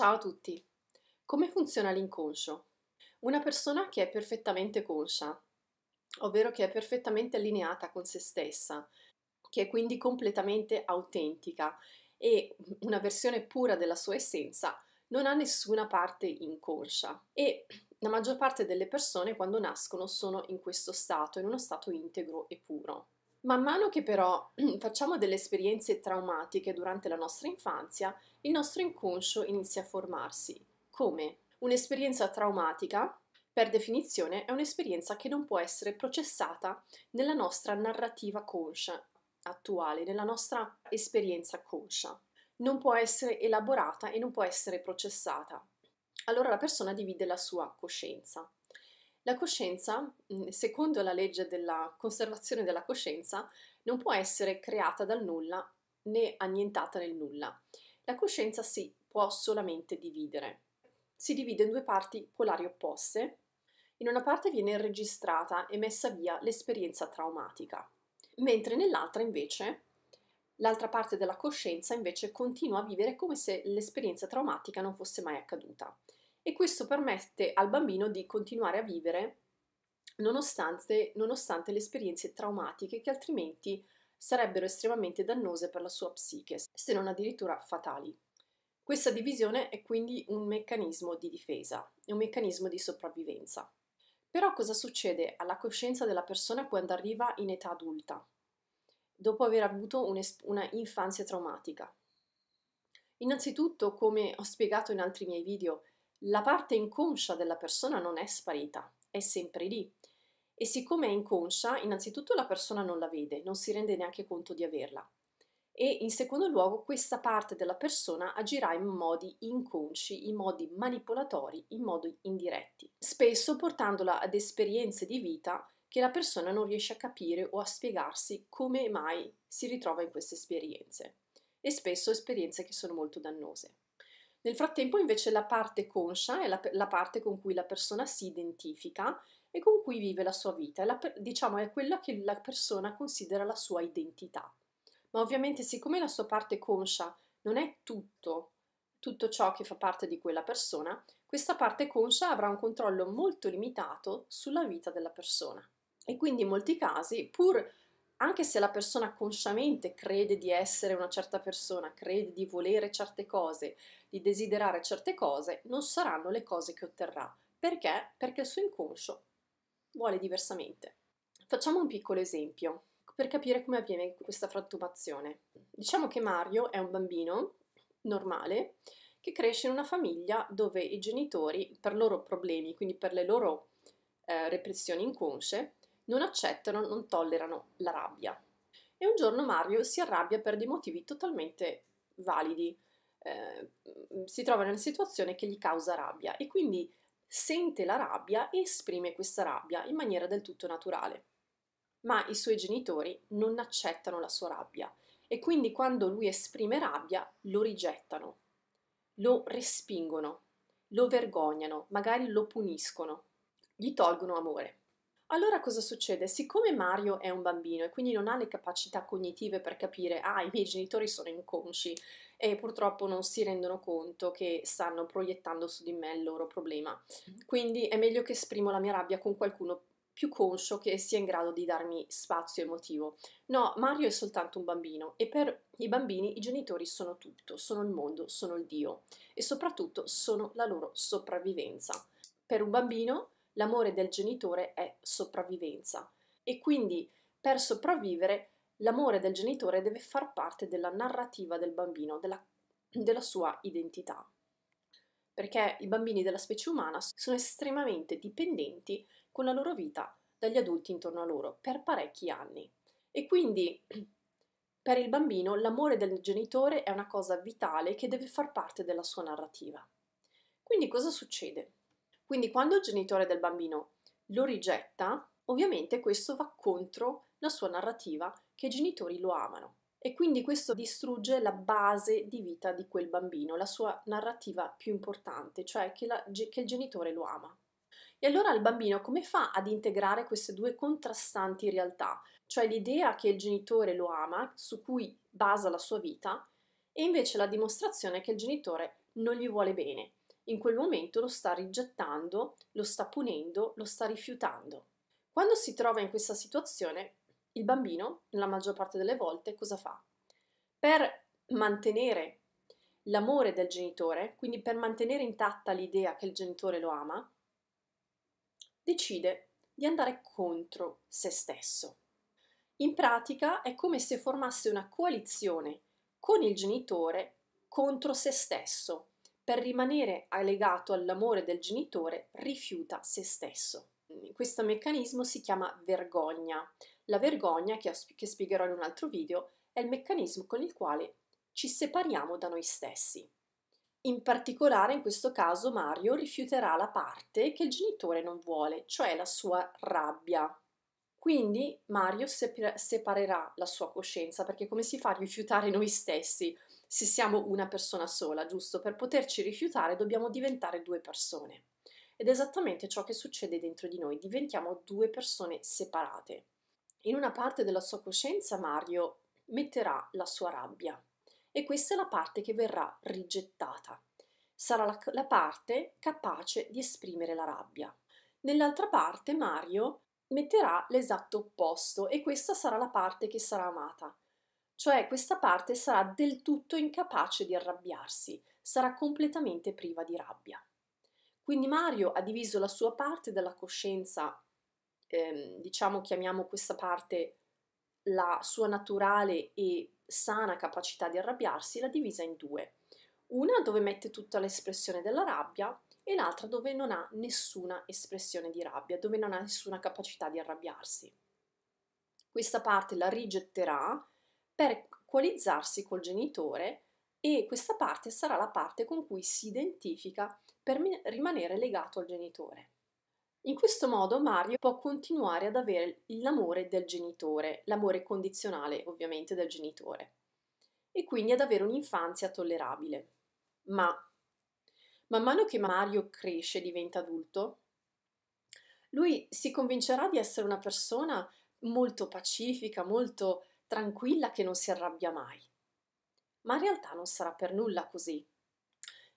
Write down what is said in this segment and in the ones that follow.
Ciao a tutti! Come funziona l'inconscio? Una persona che è perfettamente conscia, ovvero che è perfettamente allineata con se stessa, che è quindi completamente autentica e una versione pura della sua essenza, non ha nessuna parte inconscia e la maggior parte delle persone quando nascono sono in questo stato, in uno stato integro e puro. Man mano che però facciamo delle esperienze traumatiche durante la nostra infanzia, il nostro inconscio inizia a formarsi. Come? Un'esperienza traumatica, per definizione, è un'esperienza che non può essere processata nella nostra narrativa conscia attuale, nella nostra esperienza conscia. Non può essere elaborata e non può essere processata. Allora la persona divide la sua coscienza. La coscienza, mm, secondo la legge della conservazione della coscienza, non può essere creata dal nulla né annientata nel nulla. La coscienza si può solamente dividere. Si divide in due parti polari opposte. In una parte viene registrata e messa via l'esperienza traumatica, mentre nell'altra invece l'altra parte della coscienza invece continua a vivere come se l'esperienza traumatica non fosse mai accaduta e questo permette al bambino di continuare a vivere nonostante, nonostante le esperienze traumatiche che altrimenti sarebbero estremamente dannose per la sua psiche, se non addirittura fatali. Questa divisione è quindi un meccanismo di difesa, è un meccanismo di sopravvivenza. Però cosa succede alla coscienza della persona quando arriva in età adulta, dopo aver avuto una infanzia traumatica? Innanzitutto, come ho spiegato in altri miei video, la parte inconscia della persona non è sparita, è sempre lì. E siccome è inconscia, innanzitutto la persona non la vede, non si rende neanche conto di averla. E in secondo luogo questa parte della persona agirà in modi inconsci, in modi manipolatori, in modi indiretti, spesso portandola ad esperienze di vita che la persona non riesce a capire o a spiegarsi come mai si ritrova in queste esperienze e spesso esperienze che sono molto dannose. Nel frattempo invece la parte conscia è la, la, parte con cui la persona si identifica e con cui vive la sua vita, è la, diciamo è quella che la persona considera la sua identità. Ma ovviamente siccome la sua parte conscia non è tutto, tutto ciò che fa parte di quella persona, questa parte conscia avrà un controllo molto limitato sulla vita della persona. E quindi in molti casi, pur anche se la persona consciamente crede di essere una certa persona, crede di volere certe cose, di desiderare certe cose, non saranno le cose che otterrà. Perché? Perché il suo inconscio vuole diversamente. Facciamo un piccolo esempio per capire come avviene questa frantumazione. Diciamo che Mario è un bambino normale che cresce in una famiglia dove i genitori, per loro problemi, quindi per le loro eh, repressioni inconsce, non accettano, non tollerano la rabbia. E un giorno Mario si arrabbia per dei motivi totalmente validi, eh, si trova in una situazione che gli causa rabbia e quindi sente la rabbia e esprime questa rabbia in maniera del tutto naturale. Ma i suoi genitori non accettano la sua rabbia e quindi quando lui esprime rabbia lo rigettano, lo respingono, lo vergognano, magari lo puniscono, gli tolgono amore. Allora cosa succede? Siccome Mario è un bambino e quindi non ha le capacità cognitive per capire, ah, i miei genitori sono inconsci e purtroppo non si rendono conto che stanno proiettando su di me il loro problema. Mm-hmm. Quindi è meglio che esprimo la mia rabbia con qualcuno più conscio che sia in grado di darmi spazio emotivo. No, Mario è soltanto un bambino e per i bambini i genitori sono tutto, sono il mondo, sono il Dio e soprattutto sono la loro sopravvivenza. Per un bambino l'amore del genitore è sopravvivenza e quindi per sopravvivere l'amore del genitore deve far parte della narrativa del bambino, della, della sua identità. Perché i bambini della specie umana sono estremamente dipendenti con la loro vita dagli adulti intorno a loro per parecchi anni. E quindi per il bambino l'amore del genitore è una cosa vitale che deve far parte della sua narrativa. Quindi cosa succede? Quindi quando il genitore del bambino lo rigetta, ovviamente questo va contro la sua narrativa che i genitori lo amano. E quindi questo distrugge la base di vita di quel bambino, la sua narrativa più importante, cioè che, la, che il genitore lo ama. E allora il bambino come fa ad integrare queste due contrastanti realtà, cioè l'idea che il genitore lo ama, su cui basa la sua vita, e invece la dimostrazione che il genitore non gli vuole bene, in quel momento lo sta rigettando, lo sta punendo, lo sta rifiutando. Quando si trova in questa situazione, il bambino, la maggior parte delle volte, cosa fa? Per mantenere l'amore del genitore, quindi per mantenere intatta l'idea che il genitore lo ama, decide di andare contro se stesso. In pratica è come se formasse una coalizione con il genitore contro se stesso, per rimanere legato all'amore del genitore, rifiuta se stesso. Questo meccanismo si chiama vergogna. La vergogna, che, che spiegherò in un altro video, è il meccanismo con il quale ci separiamo da noi stessi. In particolare, in questo caso, Mario rifiuterà la parte che il genitore non vuole, cioè la sua rabbia. Quindi Mario separerà la sua coscienza, perché come si fa a rifiutare noi stessi? se siamo una persona sola, giusto? Per poterci rifiutare dobbiamo diventare due persone. Ed è esattamente ciò che succede dentro di noi, diventiamo due persone separate. In una parte della sua coscienza Mario metterà la sua rabbia e questa è la parte che verrà rigettata. Sarà la, la parte capace di esprimere la rabbia. Nell'altra parte Mario metterà l'esatto opposto e questa sarà la parte che sarà amata cioè questa parte sarà del tutto incapace di arrabbiarsi, sarà completamente priva di rabbia. Quindi Mario ha diviso la sua parte della coscienza, ehm, diciamo chiamiamo questa parte la sua naturale e sana capacità di arrabbiarsi, l'ha divisa in due. Una dove mette tutta l'espressione della rabbia e l'altra dove non ha nessuna espressione di rabbia, dove non ha nessuna capacità di arrabbiarsi. Questa parte la rigetterà per equalizzarsi col genitore e questa parte sarà la parte con cui si identifica per rimanere legato al genitore. In questo modo Mario può continuare ad avere l'amore del genitore, l'amore condizionale ovviamente del genitore, e quindi ad avere un'infanzia tollerabile. Ma man mano che Mario cresce, e diventa adulto, lui si convincerà di essere una persona molto pacifica, molto tranquilla che non si arrabbia mai. Ma in realtà non sarà per nulla così.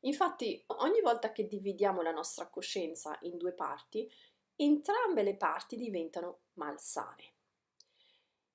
Infatti, ogni volta che dividiamo la nostra coscienza in due parti, entrambe le parti diventano malsane.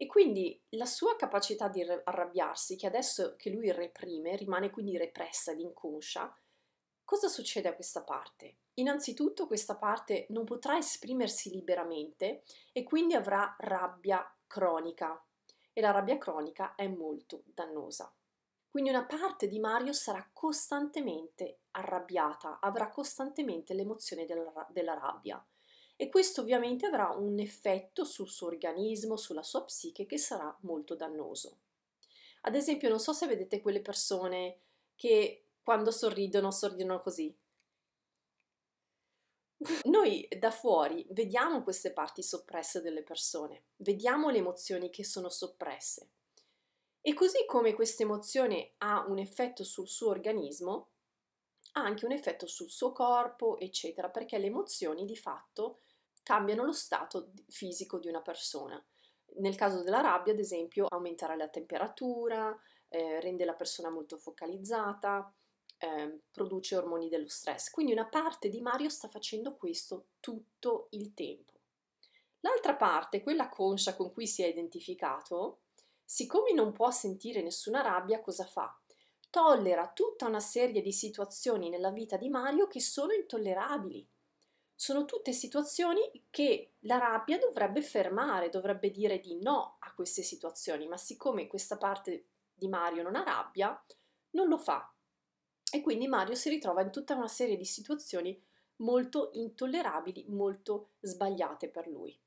E quindi la sua capacità di arrabbiarsi, che adesso che lui reprime, rimane quindi repressa ed inconscia, cosa succede a questa parte? Innanzitutto questa parte non potrà esprimersi liberamente e quindi avrà rabbia cronica e la rabbia cronica è molto dannosa. Quindi una parte di Mario sarà costantemente arrabbiata, avrà costantemente l'emozione della, della rabbia e questo ovviamente avrà un effetto sul suo organismo, sulla sua psiche che sarà molto dannoso. Ad esempio, non so se vedete quelle persone che quando sorridono, sorridono così, noi da fuori vediamo queste parti soppresse delle persone, vediamo le emozioni che sono soppresse. E così come questa emozione ha un effetto sul suo organismo, ha anche un effetto sul suo corpo, eccetera, perché le emozioni di fatto cambiano lo stato fisico di una persona. Nel caso della rabbia, ad esempio, aumentare la temperatura, eh, rende la persona molto focalizzata, Ehm, produce ormoni dello stress. Quindi una parte di Mario sta facendo questo tutto il tempo. L'altra parte, quella conscia con cui si è identificato, siccome non può sentire nessuna rabbia, cosa fa? Tollera tutta una serie di situazioni nella vita di Mario che sono intollerabili. Sono tutte situazioni che la rabbia dovrebbe fermare, dovrebbe dire di no a queste situazioni, ma siccome questa parte di Mario non ha rabbia, non lo fa e quindi Mario si ritrova in tutta una serie di situazioni molto intollerabili, molto sbagliate per lui.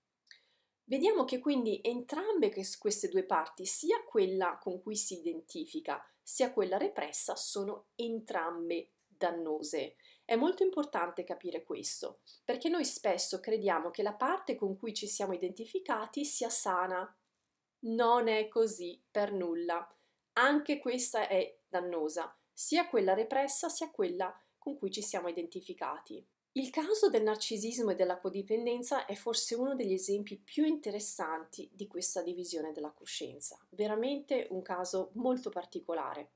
Vediamo che quindi entrambe queste due parti, sia quella con cui si identifica, sia quella repressa, sono entrambe dannose. È molto importante capire questo, perché noi spesso crediamo che la parte con cui ci siamo identificati sia sana. Non è così per nulla. Anche questa è dannosa sia quella repressa sia quella con cui ci siamo identificati. Il caso del narcisismo e della codipendenza è forse uno degli esempi più interessanti di questa divisione della coscienza, veramente un caso molto particolare.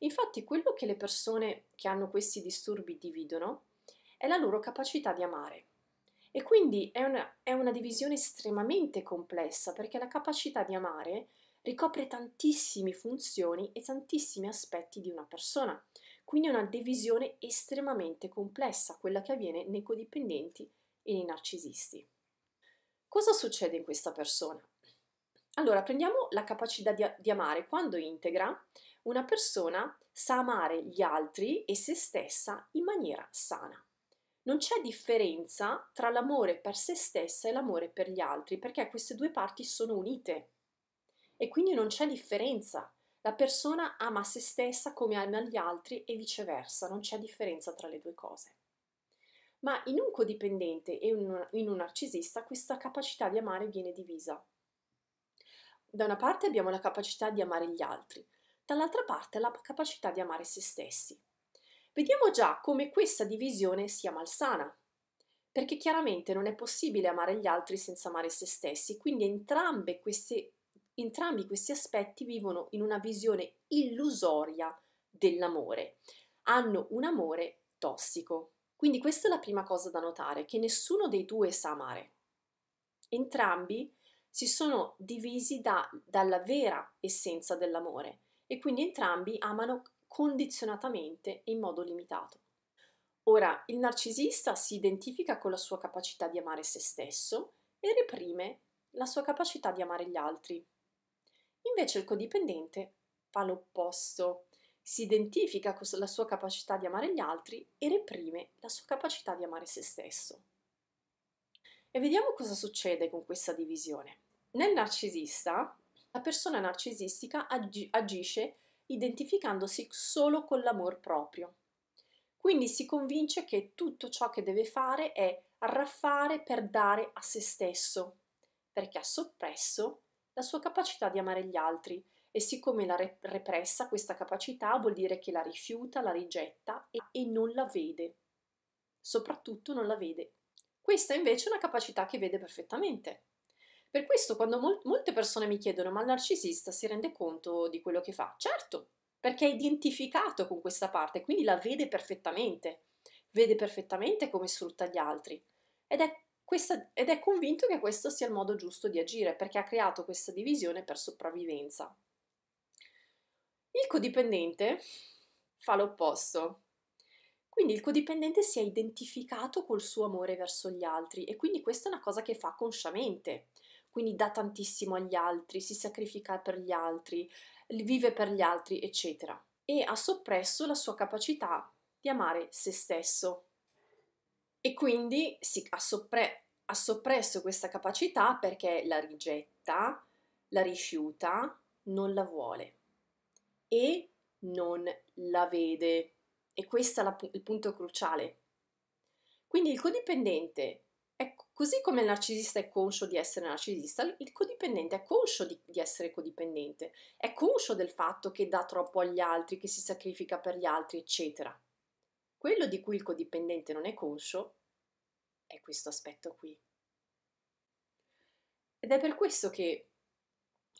Infatti quello che le persone che hanno questi disturbi dividono è la loro capacità di amare. E quindi è una, è una divisione estremamente complessa perché la capacità di amare ricopre tantissime funzioni e tantissimi aspetti di una persona. Quindi è una divisione estremamente complessa, quella che avviene nei codipendenti e nei narcisisti. Cosa succede in questa persona? Allora, prendiamo la capacità di, di amare. Quando integra, una persona sa amare gli altri e se stessa in maniera sana. Non c'è differenza tra l'amore per se stessa e l'amore per gli altri, perché queste due parti sono unite e quindi non c'è differenza. La persona ama se stessa come ama gli altri e viceversa, non c'è differenza tra le due cose. Ma in un codipendente e in un narcisista questa capacità di amare viene divisa. Da una parte abbiamo la capacità di amare gli altri, dall'altra parte la capacità di amare se stessi. Vediamo già come questa divisione sia malsana, perché chiaramente non è possibile amare gli altri senza amare se stessi, quindi entrambe queste Entrambi questi aspetti vivono in una visione illusoria dell'amore. Hanno un amore tossico. Quindi questa è la prima cosa da notare, che nessuno dei due sa amare. Entrambi si sono divisi da, dalla vera essenza dell'amore e quindi entrambi amano condizionatamente e in modo limitato. Ora, il narcisista si identifica con la sua capacità di amare se stesso e reprime la sua capacità di amare gli altri. Invece il codipendente fa l'opposto, si identifica con la sua capacità di amare gli altri e reprime la sua capacità di amare se stesso. E vediamo cosa succede con questa divisione. Nel narcisista, la persona narcisistica ag- agisce identificandosi solo con l'amor proprio. Quindi si convince che tutto ciò che deve fare è arraffare per dare a se stesso, perché ha soppresso la sua capacità di amare gli altri e siccome la repressa questa capacità vuol dire che la rifiuta, la rigetta e, e non la vede, soprattutto non la vede. Questa invece è una capacità che vede perfettamente. Per questo quando mol- molte persone mi chiedono ma il narcisista si rende conto di quello che fa? Certo, perché è identificato con questa parte, quindi la vede perfettamente, vede perfettamente come sfrutta gli altri ed è questa, ed è convinto che questo sia il modo giusto di agire perché ha creato questa divisione per sopravvivenza. Il codipendente fa l'opposto. Quindi il codipendente si è identificato col suo amore verso gli altri e quindi questa è una cosa che fa consciamente. Quindi dà tantissimo agli altri, si sacrifica per gli altri, vive per gli altri, eccetera. E ha soppresso la sua capacità di amare se stesso. E quindi si, ha, soppre, ha soppresso questa capacità perché la rigetta, la rifiuta, non la vuole e non la vede. E questo è la, il punto cruciale. Quindi il codipendente è così come il narcisista è conscio di essere narcisista, il codipendente è conscio di, di essere codipendente, è conscio del fatto che dà troppo agli altri, che si sacrifica per gli altri, eccetera. Quello di cui il codipendente non è conscio è questo aspetto qui. Ed è per questo che,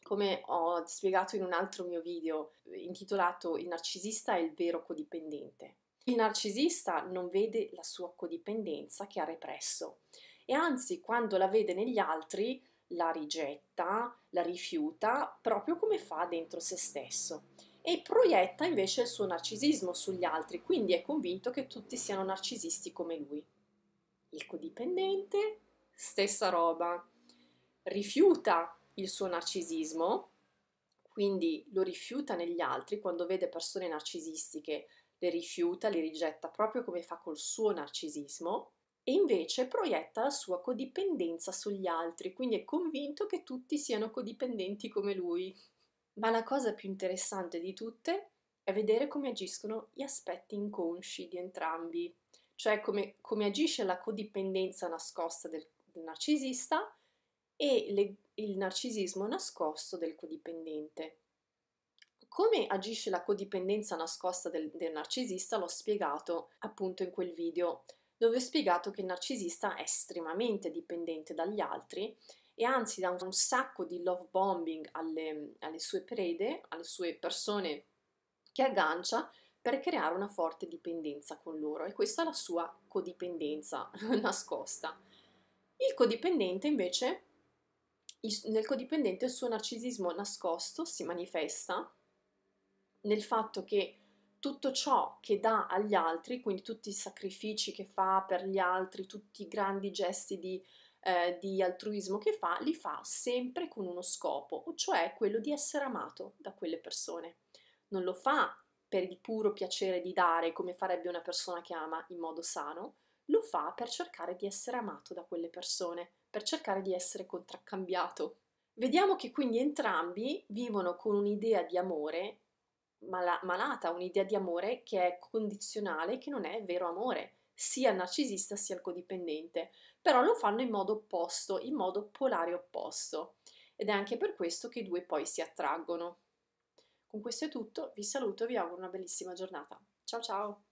come ho spiegato in un altro mio video intitolato Il narcisista è il vero codipendente, il narcisista non vede la sua codipendenza che ha represso e anzi quando la vede negli altri la rigetta, la rifiuta, proprio come fa dentro se stesso e proietta invece il suo narcisismo sugli altri, quindi è convinto che tutti siano narcisisti come lui. Il codipendente, stessa roba, rifiuta il suo narcisismo, quindi lo rifiuta negli altri, quando vede persone narcisistiche le rifiuta, le rigetta proprio come fa col suo narcisismo e invece proietta la sua codipendenza sugli altri, quindi è convinto che tutti siano codipendenti come lui. Ma la cosa più interessante di tutte è vedere come agiscono gli aspetti inconsci di entrambi cioè come, come agisce la codipendenza nascosta del, del narcisista e le, il narcisismo nascosto del codipendente. Come agisce la codipendenza nascosta del, del narcisista l'ho spiegato appunto in quel video dove ho spiegato che il narcisista è estremamente dipendente dagli altri e anzi dà un sacco di love bombing alle, alle, sue prede, alle sue persone che aggancia, per creare una forte dipendenza con loro e questa è la sua codipendenza nascosta. Il codipendente invece, nel codipendente il suo narcisismo nascosto si manifesta nel fatto che tutto ciò che dà agli altri, quindi tutti i sacrifici che fa per gli altri, tutti i grandi gesti di, eh, di, altruismo che fa, li fa sempre con uno scopo, cioè quello di essere amato da quelle persone. Non lo fa per il puro piacere di dare, come farebbe una persona che ama in modo sano, lo fa per cercare di essere amato da quelle persone, per cercare di essere contraccambiato. Vediamo che quindi entrambi vivono con un'idea di amore mal- malata, un'idea di amore che è condizionale, che non è vero amore, sia il narcisista sia il codipendente, però lo fanno in modo opposto, in modo polare opposto. Ed è anche per questo che i due poi si attraggono. Con questo è tutto, vi saluto e vi auguro una bellissima giornata. Ciao ciao!